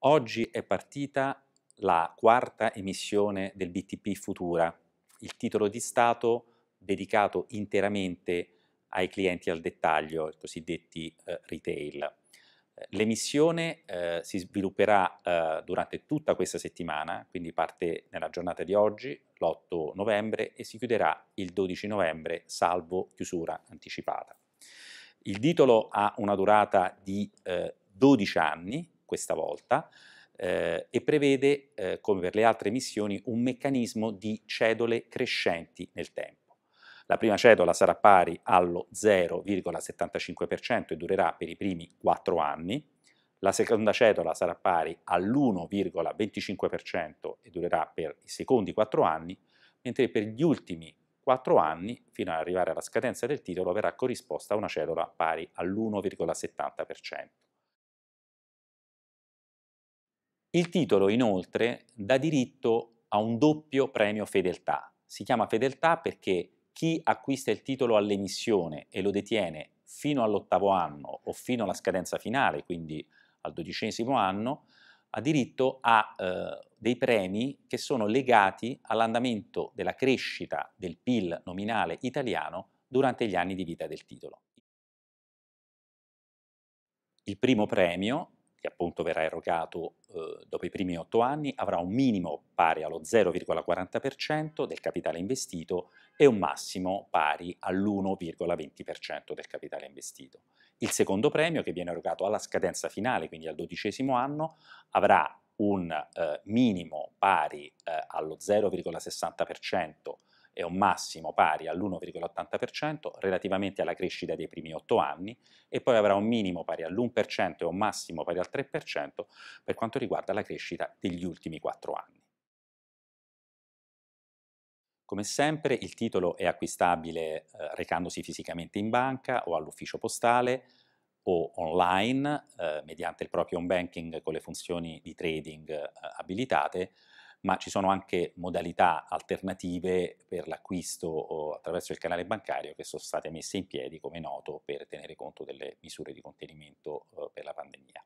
Oggi è partita la quarta emissione del BTP Futura, il titolo di Stato dedicato interamente ai clienti al dettaglio, i cosiddetti eh, retail. L'emissione eh, si svilupperà eh, durante tutta questa settimana, quindi parte nella giornata di oggi, l'8 novembre, e si chiuderà il 12 novembre, salvo chiusura anticipata. Il titolo ha una durata di eh, 12 anni, questa volta, eh, e prevede, eh, come per le altre missioni, un meccanismo di cedole crescenti nel tempo. La prima cedola sarà pari allo 0,75% e durerà per i primi 4 anni, la seconda cedola sarà pari all'1,25% e durerà per i secondi 4 anni, mentre per gli ultimi 4 anni, fino ad arrivare alla scadenza del titolo, verrà corrisposta a una cedola pari all'1,70%. Il titolo, inoltre, dà diritto a un doppio premio fedeltà. Si chiama fedeltà perché chi acquista il titolo all'emissione e lo detiene fino all'ottavo anno o fino alla scadenza finale, quindi al dodicesimo anno, ha diritto a eh, dei premi che sono legati all'andamento della crescita del PIL nominale italiano durante gli anni di vita del titolo. Il primo premio che appunto verrà erogato eh, dopo i primi otto anni, avrà un minimo pari allo 0,40% del capitale investito e un massimo pari all'1,20% del capitale investito. Il secondo premio, che viene erogato alla scadenza finale, quindi al dodicesimo anno, avrà un eh, minimo pari eh, allo 0,60% è un massimo pari all'1,80% relativamente alla crescita dei primi 8 anni e poi avrà un minimo pari all'1% e un massimo pari al 3% per quanto riguarda la crescita degli ultimi 4 anni. Come sempre il titolo è acquistabile eh, recandosi fisicamente in banca o all'ufficio postale o online eh, mediante il proprio home banking con le funzioni di trading eh, abilitate ma ci sono anche modalità alternative per l'acquisto attraverso il canale bancario che sono state messe in piedi, come noto, per tenere conto delle misure di contenimento eh, per la pandemia.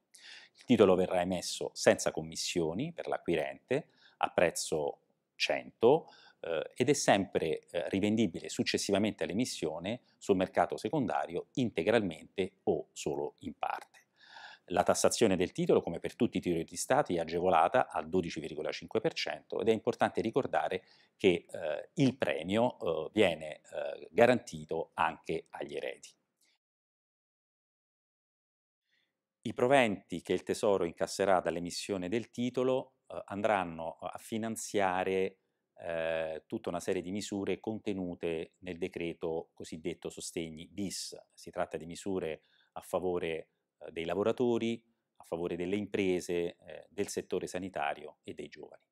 Il titolo verrà emesso senza commissioni per l'acquirente a prezzo 100 eh, ed è sempre eh, rivendibile successivamente all'emissione sul mercato secondario integralmente o solo in parte. La tassazione del titolo, come per tutti i titoli di Stato, è agevolata al 12,5% ed è importante ricordare che eh, il premio eh, viene eh, garantito anche agli eredi. I proventi che il Tesoro incasserà dall'emissione del titolo eh, andranno a finanziare eh, tutta una serie di misure contenute nel decreto cosiddetto sostegni bis. Si tratta di misure a favore dei lavoratori, a favore delle imprese, eh, del settore sanitario e dei giovani.